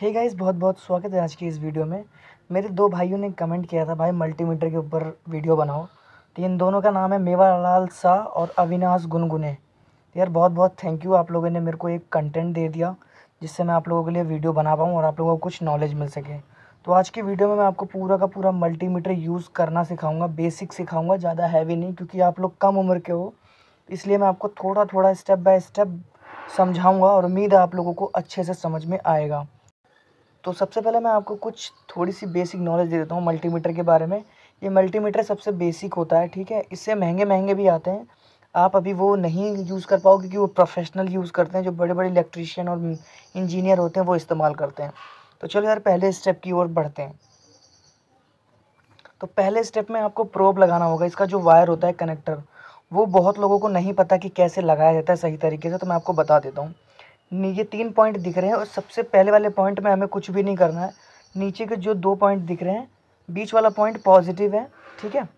हे hey guys बहुत बहुत स्वागत है आज की इस वीडियो में मेरे दो भाइयों ने कमेंट किया था भाई मल्टीमीटर के ऊपर वीडियो बनाओ तो इन दोनों का नाम है मेवालाल शाह और अविनाश गुनगुने तो यार बहुत बहुत थैंक यू आप लोगों ने मेरे को एक कंटेंट दे दिया जिससे मैं आप लोगों के लिए वीडियो बना पाऊँ और आप लोगों को कुछ नॉलेज मिल सके तो आज की वीडियो में मैं आपको पूरा का पूरा मल्टी यूज़ करना सिखाऊँगा बेसिक सिखाऊँगा ज़्यादा हैवी नहीं क्योंकि आप लोग कम उम्र के हो इसलिए मैं आपको थोड़ा थोड़ा स्टेप बाय स्टेप समझाऊँगा और उम्मीद है आप लोगों को अच्छे से समझ में आएगा तो सबसे पहले मैं आपको कुछ थोड़ी सी बेसिक नॉलेज दे देता हूँ मल्टीमीटर के बारे में ये मल्टीमीटर सबसे बेसिक होता है ठीक है इससे महंगे महंगे भी आते हैं आप अभी वो नहीं यूज़ कर पाओ क्योंकि वो प्रोफेशनल यूज़ करते हैं जो बड़े बड़े इलेक्ट्रिशियन और इंजीनियर होते हैं वो इस्तेमाल करते हैं तो चलो यार पहले स्टेप की ओर बढ़ते हैं तो पहले स्टेप में आपको प्रोब लगाना होगा इसका जो वायर होता है कनेक्टर वो बहुत लोगों को नहीं पता कि कैसे लगाया जाता है सही तरीके से तो मैं आपको बता देता हूँ ये तीन पॉइंट दिख रहे हैं और सबसे पहले वाले पॉइंट में हमें कुछ भी नहीं करना है नीचे के जो दो पॉइंट दिख रहे हैं बीच वाला पॉइंट पॉजिटिव है ठीक है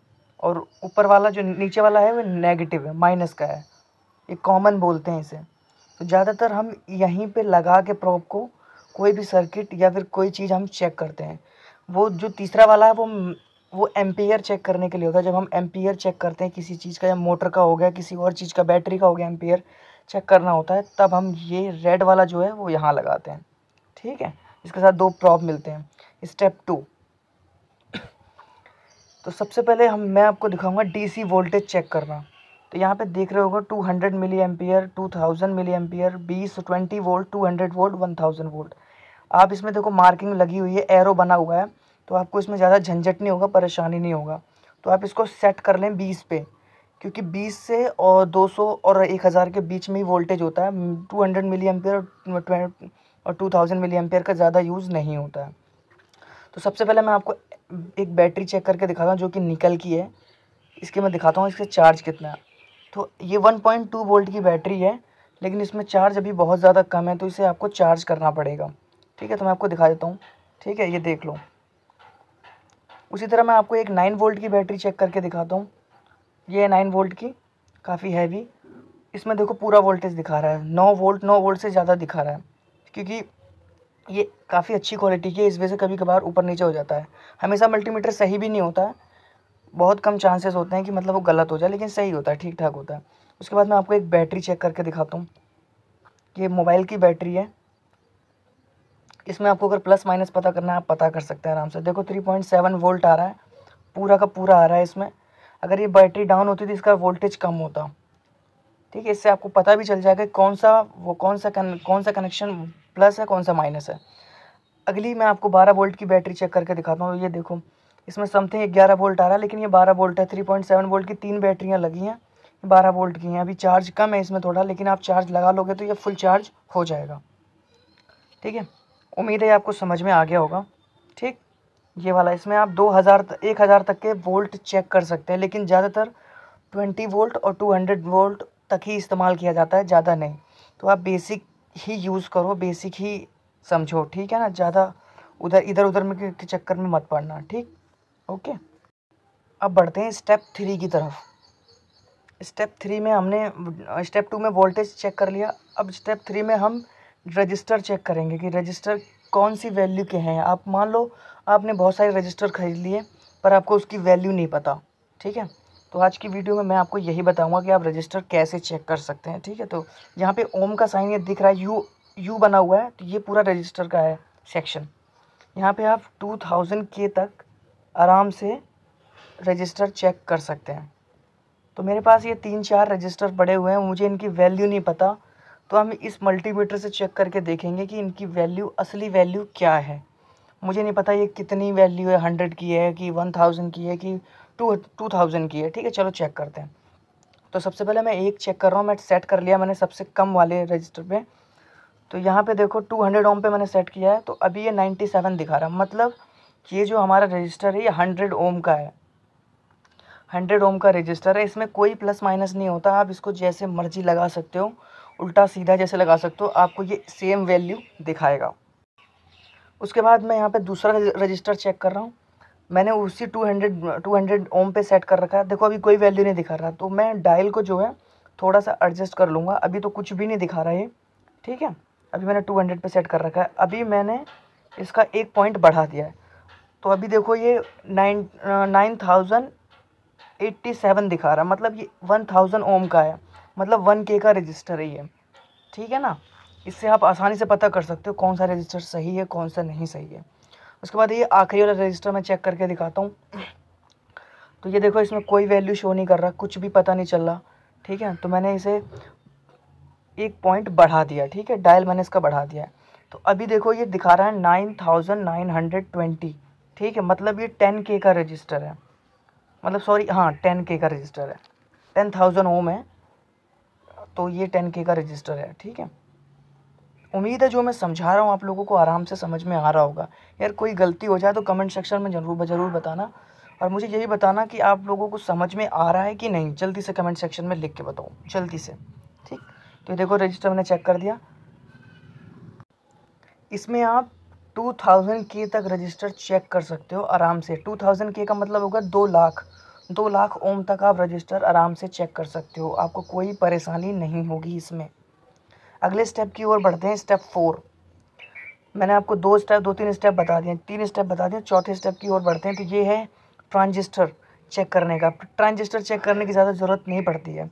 और ऊपर वाला जो नीचे वाला है वो नेगेटिव है माइनस का है ये कॉमन बोलते हैं इसे तो ज़्यादातर हम यहीं पे लगा के प्रॉप को कोई भी सर्किट या फिर कोई चीज़ हम चेक करते हैं वो जो तीसरा वाला है वो वो एम्पियर चेक करने के लिए होता है जब हम एम्पियर चेक करते हैं किसी चीज़ का या मोटर का हो गया किसी और चीज़ का बैटरी का हो गया एम्पियर चेक करना होता है तब हम ये रेड वाला जो है वो यहाँ लगाते हैं ठीक है इसके साथ दो प्रॉप मिलते हैं स्टेप टू तो सबसे पहले हम मैं आपको दिखाऊंगा डीसी वोल्टेज चेक करना तो यहाँ पे देख रहे होगा 200 milliampere thousand milliampere 20 20 volt 200 volt 1000 volt आप इसमें देखो मार्किंग लगी हुई है एरो बना हुआ है तो आपको इसमें ज़्यादा झंझट नहीं होगा परेशानी नहीं होगा तो आप इसको सेट कर लें बीस पे क्योंकि 20 से और 200 और 1000 के बीच में ही वोल्टेज होता है 200 मिली एम्पेयर और 2000 मिली एम्पेयर का ज़्यादा यूज़ नहीं होता है तो सबसे पहले मैं आपको एक बैटरी चेक करके दिखाता हूँ जो कि निकल की है इसके मैं दिखाता हूँ इसका चार्ज कितना है तो ये 1.2 वोल्ट की बैटरी है लेकिन इसमें चार्ज अभी बहुत ज़्यादा कम है तो इसे आपको चार्ज करना पड़ेगा ठीक है तो मैं आपको दिखा देता हूँ ठीक है ये देख लो उसी तरह मैं आपको एक नाइन वोल्ट की बैटरी चेक करके दिखाता हूँ ये नाइन वोल्ट की काफ़ी हैवी इसमें देखो पूरा वोल्टेज दिखा रहा है नौ वोल्ट नौ वोल्ट से ज़्यादा दिखा रहा है क्योंकि ये काफ़ी अच्छी क्वालिटी की है इस वजह से कभी कभार ऊपर नीचे हो जाता है हमेशा मल्टीमीटर सही भी नहीं होता है बहुत कम चांसेस होते हैं कि मतलब वो गलत हो जाए लेकिन सही होता है ठीक ठाक होता है उसके बाद मैं आपको एक बैटरी चेक करके दिखाता हूँ ये मोबाइल की बैटरी है इसमें आपको अगर प्लस माइनस पता करना है आप पता कर सकते हैं आराम से देखो थ्री पॉइंट सेवन वोल्ट आ रहा है पूरा का पूरा आ रहा है इसमें अगर ये बैटरी डाउन होती तो इसका वोल्टेज कम होता ठीक है इससे आपको पता भी चल जाएगा कौन सा वो कौन सा कन, कौन सा कनेक्शन प्लस है कौन सा माइनस है अगली मैं आपको 12 वोल्ट की बैटरी चेक करके दिखाता हूँ ये देखो इसमें समथिंग ग्यारह वोल्ट आ रहा है लेकिन ये बारह वोल्ट है थ्री पॉइंट सेवन वोल्ट की तीन बैटरियाँ लगी हैं बारह वोल्ट की हैं अभी चार्ज कम है इसमें थोड़ा लेकिन आप चार्ज लगा लोगे तो ये फुल चार्ज हो जाएगा ठीक है उम्मीद है आपको समझ में आ गया होगा ठीक ये वाला इसमें आप दो हज़ार एक हज़ार तक के वोल्ट चेक कर सकते हैं लेकिन ज़्यादातर ट्वेंटी वोल्ट और टू हंड्रेड वोल्ट तक ही इस्तेमाल किया जाता है ज़्यादा नहीं तो आप बेसिक ही यूज़ करो बेसिक ही समझो ठीक है ना ज़्यादा उधर इधर उधर में के चक्कर में मत पड़ना ठीक ओके अब बढ़ते हैं स्टेप थ्री की तरफ स्टेप थ्री में हमने स्टेप टू में वोल्टेज चेक कर लिया अब स्टेप थ्री में हम रजिस्टर चेक करेंगे कि रजिस्टर कौन सी वैल्यू के हैं आप मान लो आपने बहुत सारे रजिस्टर खरीद लिए पर आपको उसकी वैल्यू नहीं पता ठीक है तो आज की वीडियो में मैं आपको यही बताऊंगा कि आप रजिस्टर कैसे चेक कर सकते हैं ठीक है तो यहाँ पे ओम का साइन ये दिख रहा है यू यू बना हुआ है तो ये पूरा रजिस्टर का है सेक्शन यहाँ पे आप टू थाउजेंड के तक आराम से रजिस्टर चेक कर सकते हैं तो मेरे पास ये तीन चार रजिस्टर पड़े हुए हैं मुझे इनकी वैल्यू नहीं पता तो हम इस मल्टीमीटर से चेक करके देखेंगे कि इनकी वैल्यू असली वैल्यू क्या है मुझे नहीं पता ये कितनी वैल्यू है हंड्रेड की है कि वन थाउजेंड की है कि टू टू थाउजेंड की है ठीक है चलो चेक करते हैं तो सबसे पहले मैं एक चेक कर रहा हूँ मैं सेट कर लिया मैंने सबसे कम वाले रजिस्टर पर तो यहाँ पर देखो टू हंड्रेड ओम पे मैंने सेट किया है तो अभी ये नाइन्टी सेवन दिखा रहा है मतलब ये जो हमारा रजिस्टर है ये हंड्रेड ओम का है हंड्रेड ओम का रजिस्टर है इसमें कोई प्लस माइनस नहीं होता आप इसको जैसे मर्जी लगा सकते हो उल्टा सीधा जैसे लगा सकते हो आपको ये सेम वैल्यू दिखाएगा उसके बाद मैं यहाँ पे दूसरा रजिस्टर चेक कर रहा हूँ मैंने उसी 200 200 ओम पे सेट कर रखा है देखो अभी कोई वैल्यू नहीं दिखा रहा तो मैं डायल को जो है थोड़ा सा एडजस्ट कर लूँगा अभी तो कुछ भी नहीं दिखा रहा है ठीक है अभी मैंने 200 पर सेट कर रखा है अभी मैंने इसका एक पॉइंट बढ़ा दिया है तो अभी देखो ये nine nine thousand eighty seven दिखा रहा है मतलब ये वन थाउजेंड ओम का है मतलब वन के का रजिस्टर है ये ठीक है ना इससे आप आसानी से पता कर सकते हो कौन सा रजिस्टर सही है कौन सा नहीं सही है उसके बाद ये आखिरी वाला रजिस्टर मैं चेक करके दिखाता हूँ तो ये देखो इसमें कोई वैल्यू शो नहीं कर रहा कुछ भी पता नहीं चल रहा ठीक है तो मैंने इसे एक पॉइंट बढ़ा दिया ठीक है डायल मैंने इसका बढ़ा दिया है तो अभी देखो ये दिखा रहा है nine thousand nine hundred twenty ठीक है मतलब ये टेन के का रजिस्टर है मतलब सॉरी हाँ टेन के का रजिस्टर है टेन थाउजेंड ओम है तो ये टेन के का रजिस्टर है ठीक है उम्मीद है जो मैं समझा रहा हूँ आप लोगों को आराम से समझ में आ रहा होगा यार कोई गलती हो जाए तो कमेंट सेक्शन में ज़रूर ज़रूर बताना और मुझे यही बताना कि आप लोगों को समझ में आ रहा है कि नहीं जल्दी से कमेंट सेक्शन में लिख के बताओ जल्दी से ठीक तो ये देखो रजिस्टर मैंने चेक कर दिया इसमें आप 2000 के तक रजिस्टर चेक कर सकते हो आराम से 2000 के का मतलब होगा दो लाख दो लाख ओम तक आप रजिस्टर आराम से चेक कर सकते हो आपको कोई परेशानी नहीं होगी इसमें अगले स्टेप की ओर बढ़ते हैं स्टेप फोर मैंने आपको दो स्टेप दो तीन स्टेप बता दिए तीन स्टेप बता दिए चौथे स्टेप की ओर बढ़ते हैं तो ये है ट्रांजिस्टर चेक करने का ट्रांजिस्टर चेक करने की ज़्यादा ज़रूरत नहीं पड़ती है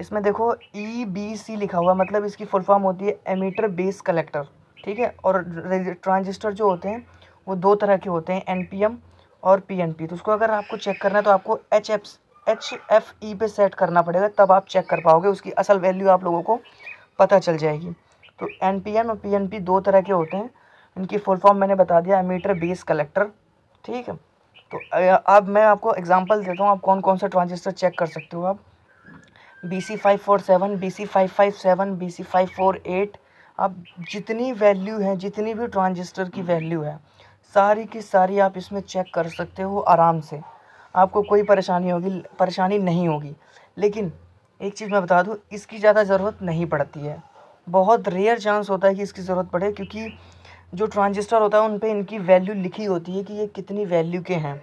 इसमें देखो ई बी सी लिखा हुआ मतलब इसकी फुल फॉर्म होती है एमीटर बेस कलेक्टर ठीक है और ट्रांजिस्टर जो होते हैं वो दो तरह के होते हैं एन पी एम और पी एन पी तो उसको अगर आपको चेक करना है तो आपको H F H F E पे सेट करना पड़ेगा तब आप चेक कर पाओगे उसकी असल वैल्यू आप लोगों को पता चल जाएगी तो एन पी एन और पी एन पी दो तरह के होते हैं इनकी फुल फॉर्म मैंने बता दिया एमीटर बेस कलेक्टर ठीक है तो अब मैं आपको एग्जांपल देता हूँ आप कौन कौन सा ट्रांजिस्टर चेक कर सकते हो आप B C five four seven B C five five seven B C five four eight आप जितनी वैल्यू है जितनी भी ट्रांजिस्टर की वैल्यू है सारी की सारी आप इसमें चेक कर सकते हो आराम से आपको कोई परेशानी होगी परेशानी नहीं होगी लेकिन एक चीज़ मैं बता दूँ इसकी ज़्यादा ज़रूरत नहीं पड़ती है बहुत रेयर चांस होता है कि इसकी ज़रूरत पड़े क्योंकि जो ट्रांजिस्टर होता है उन पर इनकी वैल्यू लिखी होती है कि ये कितनी वैल्यू के हैं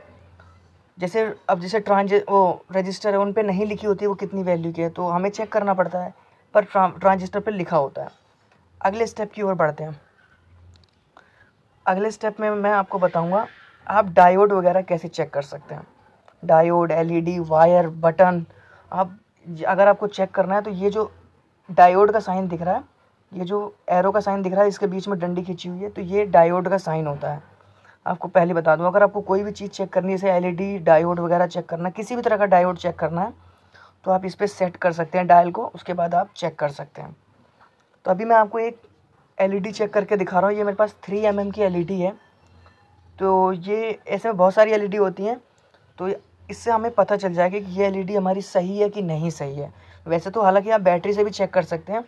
जैसे अब जैसे ट्रांज वो रजिस्टर है उन पर नहीं लिखी होती है वो कितनी वैल्यू की है तो हमें चेक करना पड़ता है पर ट्रांजिस्टर पर लिखा होता है अगले स्टेप की ओर बढ़ते हैं अगले स्टेप में मैं आपको बताऊंगा आप डायोड वगैरह कैसे चेक कर सकते हैं डायोड एलईडी वायर बटन आप अगर आपको चेक करना है तो ये जो डायोड का साइन दिख रहा है ये जो एरो का साइन दिख रहा है इसके बीच में डंडी खींची हुई है तो ये डायोड का साइन होता है आपको पहले बता दूँ अगर आपको कोई भी चीज़ चेक करनी है जैसे एल डायोड e वगैरह चेक करना किसी भी तरह का डायोड चेक करना है तो आप इस पर सेट कर सकते हैं डायल को उसके बाद आप चेक कर सकते हैं तो अभी मैं आपको एक एलईडी चेक करके दिखा रहा हूँ ये मेरे पास थ्री एम mm की एलईडी है तो ये ऐसे में बहुत सारी एलईडी होती हैं तो इससे हमें पता चल जाएगा कि ये एलईडी हमारी सही है कि नहीं सही है वैसे तो हालांकि आप बैटरी से भी चेक कर सकते हैं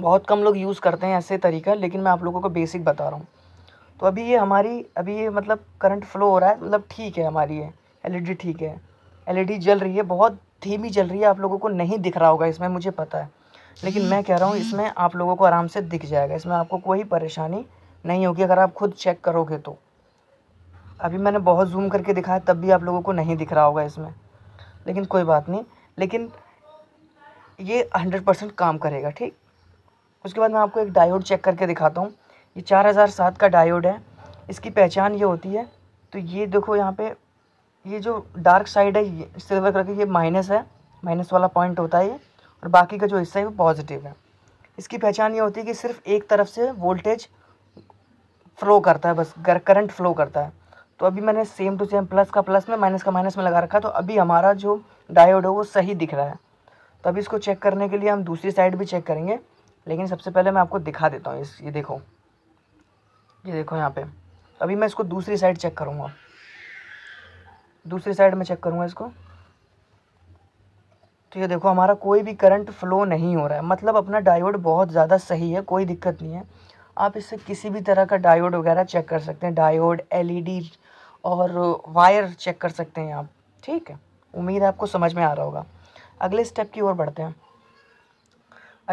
बहुत कम लोग यूज़ करते हैं ऐसे तरीका लेकिन मैं आप लोगों को बेसिक बता रहा हूँ तो अभी ये हमारी अभी ये मतलब करंट फ्लो हो रहा है मतलब ठीक है हमारी ये एल ठीक है एल जल रही है बहुत धीमी जल रही है आप लोगों को नहीं दिख रहा होगा इसमें मुझे पता है लेकिन हम्म, मैं कह रहा हूँ हम्म। इसमें आप लोगों को आराम से दिख जाएगा इसमें आपको कोई परेशानी नहीं होगी अगर आप खुद चेक करोगे तो अभी मैंने बहुत जूम करके दिखाया तब भी आप लोगों को नहीं दिख रहा होगा इसमें लेकिन कोई बात नहीं लेकिन ये हंड्रेड परसेंट काम करेगा ठीक उसके बाद मैं आपको एक डायोड चेक करके दिखाता हूँ ये चार हज़ार सात का डायोड है इसकी पहचान ये होती है तो ये देखो यहाँ पे ये जो डार्क साइड है ये सिल्वर कलर की ये माइनस है माइनस वाला पॉइंट होता है ये और बाकी का जो हिस्सा है वो पॉजिटिव है इसकी पहचान ये होती है कि सिर्फ एक तरफ से वोल्टेज फ्लो करता है बस करंट फ्लो करता है तो अभी मैंने सेम टू सेम प्लस का प्लस में माइनस का माइनस में लगा रखा तो अभी हमारा जो डायोड है वो सही दिख रहा है तो अभी इसको चेक करने के लिए हम दूसरी साइड भी चेक करेंगे लेकिन सबसे पहले मैं आपको दिखा देता हूँ इस ये देखो ये देखो यहाँ पे अभी मैं इसको दूसरी साइड चेक करूँगा दूसरी साइड में चेक करूँगा इसको ठीक है देखो हमारा कोई भी करंट फ्लो नहीं हो रहा है मतलब अपना डायोड बहुत ज़्यादा सही है कोई दिक्कत नहीं है आप इससे किसी भी तरह का डायोड वगैरह चेक कर सकते हैं डायोड एलईडी e और वायर चेक कर सकते हैं आप ठीक है उम्मीद है आपको समझ में आ रहा होगा अगले स्टेप की ओर बढ़ते हैं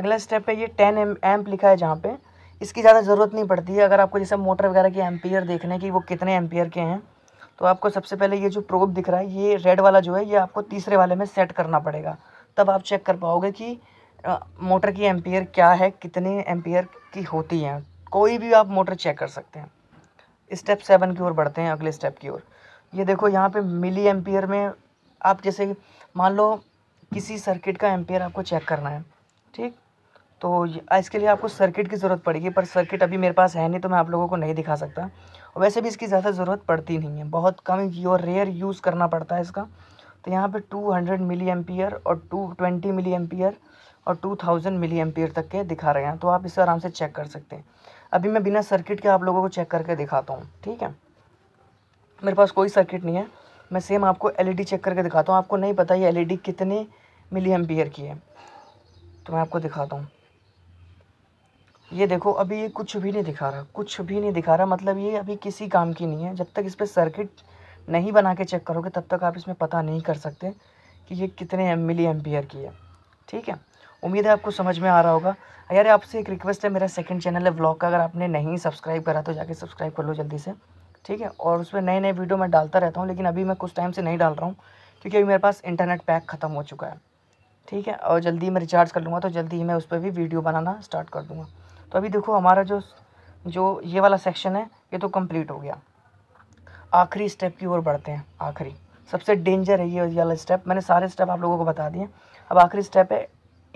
अगला स्टेप है ये टेन एम एम्प लिखा है जहाँ पर इसकी ज़्यादा ज़रूरत नहीं पड़ती है अगर आपको जैसे मोटर वगैरह के एम्पियर देखने की वो कितने एम्पियर के हैं तो आपको सबसे पहले ये जो प्रोब दिख रहा है ये रेड वाला जो है ये आपको तीसरे वाले में सेट करना पड़ेगा तब आप चेक कर पाओगे कि मोटर की एम्पियर क्या है कितने एम्पियर की होती हैं कोई भी आप मोटर चेक कर सकते हैं स्टेप सेवन की ओर बढ़ते हैं अगले स्टेप की ओर ये देखो यहाँ पे मिली एम्पियर में आप जैसे मान लो किसी सर्किट का एम्पियर आपको चेक करना है ठीक तो इसके लिए आपको सर्किट की ज़रूरत पड़ेगी पर सर्किट अभी मेरे पास है नहीं तो मैं आप लोगों को नहीं दिखा सकता और वैसे भी इसकी ज़्यादा ज़रूरत पड़ती नहीं है बहुत कम और रेयर यूज़ करना पड़ता है इसका तो यहाँ पे 200 मिली एम्पियर और 220 मिली एम्पियर और 2000 मिली एम्पियर तक के दिखा रहे हैं तो आप इसे आराम से चेक कर सकते हैं अभी मैं बिना सर्किट के आप लोगों को चेक करके दिखाता हूँ ठीक है मेरे पास कोई सर्किट नहीं है मैं सेम आपको एल चेक e करके दिखाता हूँ आपको नहीं पता ये एल e कितने मिली एम्पियर की है तो मैं आपको दिखाता हूँ ये देखो अभी ये कुछ भी नहीं दिखा रहा कुछ भी नहीं दिखा रहा मतलब ये अभी किसी काम की नहीं है जब तक इस पर सर्किट नहीं बना के चेक करोगे तब तक आप इसमें पता नहीं कर सकते कि ये कितने मिली एम्पियर की है ठीक है उम्मीद है आपको समझ में आ रहा होगा यार आपसे एक रिक्वेस्ट है मेरा सेकंड चैनल है व्लॉग का अगर आपने नहीं सब्सक्राइब करा तो जाके सब्सक्राइब कर लो जल्दी से ठीक है और उसमें नए नए वीडियो मैं डालता रहता हूँ लेकिन अभी मैं कुछ टाइम से नहीं डाल रहा हूँ क्योंकि अभी मेरे पास इंटरनेट पैक ख़त्म हो चुका है ठीक है और जल्दी मैं रिचार्ज कर लूँगा तो जल्दी ही मैं उस पर भी वीडियो बनाना स्टार्ट कर दूँगा तो अभी देखो हमारा जो जो ये वाला सेक्शन है ये तो कम्प्लीट हो गया आखिरी स्टेप की ओर बढ़ते हैं आखिरी सबसे डेंजर है ये वाला स्टेप मैंने सारे स्टेप आप लोगों को बता दिए अब आखिरी स्टेप है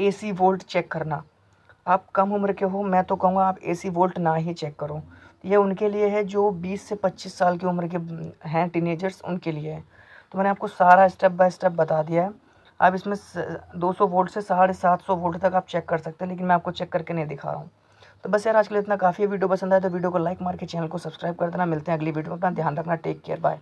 एसी वोल्ट चेक करना आप कम उम्र के हो मैं तो कहूँगा आप एसी वोल्ट ना ही चेक करो ये उनके लिए है जो 20 से 25 साल की उम्र के हम्म, हैं टीनेजर्स उनके लिए है तो मैंने आपको सारा स्टेप बाय स्टेप बता दिया है आप इसमें 200 वोल्ट से साढ़े सात सौ वोल्ट तक आप चेक कर सकते हैं लेकिन मैं आपको चेक करके नहीं दिखा रहा हूँ तो बस यार आज के लिए इतना काफ़ी वीडियो पसंद आया तो वीडियो को लाइक मार के चैनल को सब्सक्राइब कर देना मिलते हैं अगली वीडियो में अपना ध्यान रखना टेक केयर बाय